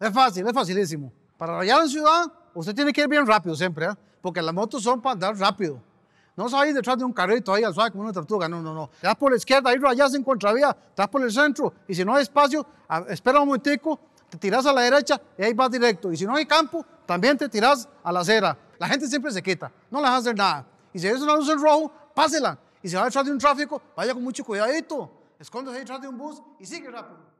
Es fácil, es facilísimo. Para rayar en ciudad, usted tiene que ir bien rápido siempre, ¿eh? porque las motos son para andar rápido. No ir detrás de un carrito ahí al suave como una tortuga, no, no, no. Te por la izquierda, ahí rayas en contravía, te por el centro, y si no hay espacio, espera un momentico, te tiras a la derecha y ahí vas directo. Y si no hay campo, también te tiras a la acera. La gente siempre se quita, no les hacer nada. Y si ves una luz en rojo, pásela. Y si va detrás de un tráfico, vaya con mucho cuidadito. Escóndese detrás de un bus y sigue rápido.